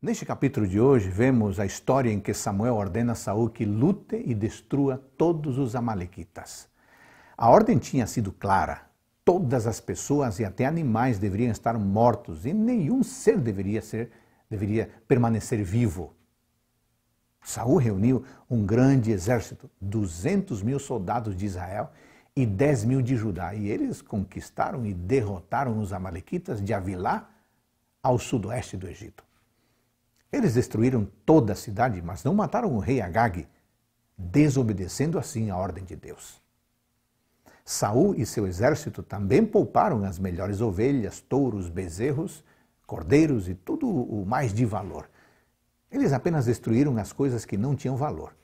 Neste capítulo de hoje, vemos a história em que Samuel ordena a Saul que lute e destrua todos os amalequitas. A ordem tinha sido clara. Todas as pessoas e até animais deveriam estar mortos e nenhum ser deveria ser deveria permanecer vivo. Saul reuniu um grande exército, 200 mil soldados de Israel e 10 mil de Judá, e eles conquistaram e derrotaram os amalequitas de Avilá ao sudoeste do Egito. Eles destruíram toda a cidade, mas não mataram o rei Agag, desobedecendo assim a ordem de Deus. Saul e seu exército também pouparam as melhores ovelhas, touros, bezerros, cordeiros e tudo o mais de valor. Eles apenas destruíram as coisas que não tinham valor.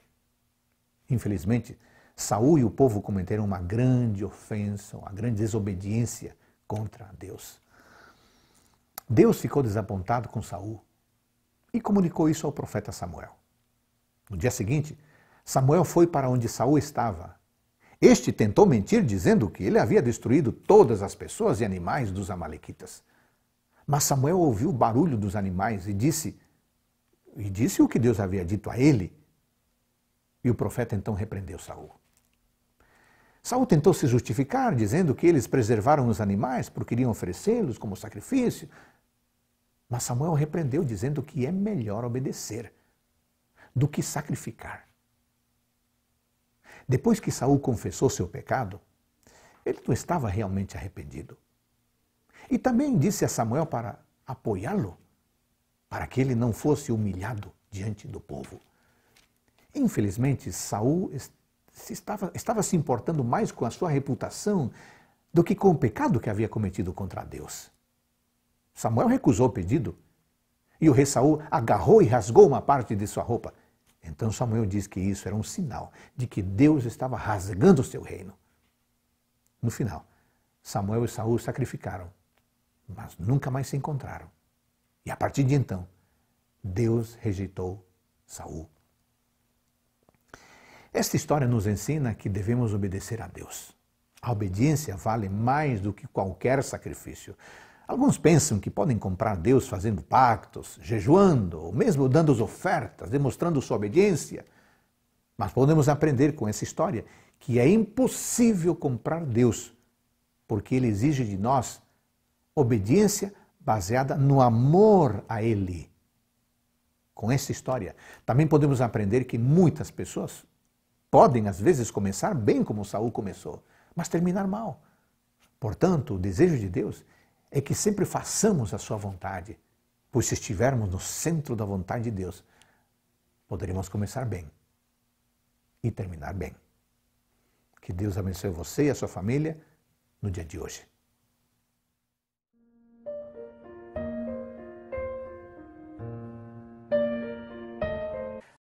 Infelizmente, Saul e o povo cometeram uma grande ofensa, uma grande desobediência contra Deus. Deus ficou desapontado com Saul e comunicou isso ao profeta Samuel. No dia seguinte, Samuel foi para onde Saul estava. Este tentou mentir dizendo que ele havia destruído todas as pessoas e animais dos amalequitas. Mas Samuel ouviu o barulho dos animais e disse e disse o que Deus havia dito a ele. E o profeta então repreendeu Saul. Saul tentou se justificar dizendo que eles preservaram os animais porque iriam oferecê-los como sacrifício, mas Samuel repreendeu, dizendo que é melhor obedecer do que sacrificar. Depois que Saul confessou seu pecado, ele não estava realmente arrependido. E também disse a Samuel para apoiá-lo, para que ele não fosse humilhado diante do povo. Infelizmente, Saul estava, estava se importando mais com a sua reputação do que com o pecado que havia cometido contra Deus. Samuel recusou o pedido. E o rei Saul agarrou e rasgou uma parte de sua roupa. Então Samuel diz que isso era um sinal de que Deus estava rasgando o seu reino. No final, Samuel e Saul sacrificaram, mas nunca mais se encontraram. E a partir de então, Deus rejeitou Saul. Esta história nos ensina que devemos obedecer a Deus. A obediência vale mais do que qualquer sacrifício. Alguns pensam que podem comprar Deus fazendo pactos, jejuando, ou mesmo dando as ofertas, demonstrando sua obediência. Mas podemos aprender com essa história que é impossível comprar Deus, porque ele exige de nós obediência baseada no amor a ele. Com essa história, também podemos aprender que muitas pessoas podem às vezes começar bem como Saul começou, mas terminar mal. Portanto, o desejo de Deus é que sempre façamos a sua vontade, pois se estivermos no centro da vontade de Deus, poderemos começar bem e terminar bem. Que Deus abençoe você e a sua família no dia de hoje.